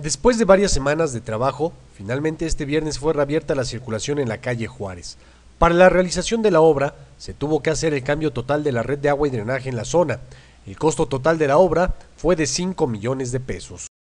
Después de varias semanas de trabajo, finalmente este viernes fue reabierta la circulación en la calle Juárez. Para la realización de la obra, se tuvo que hacer el cambio total de la red de agua y drenaje en la zona. El costo total de la obra fue de 5 millones de pesos.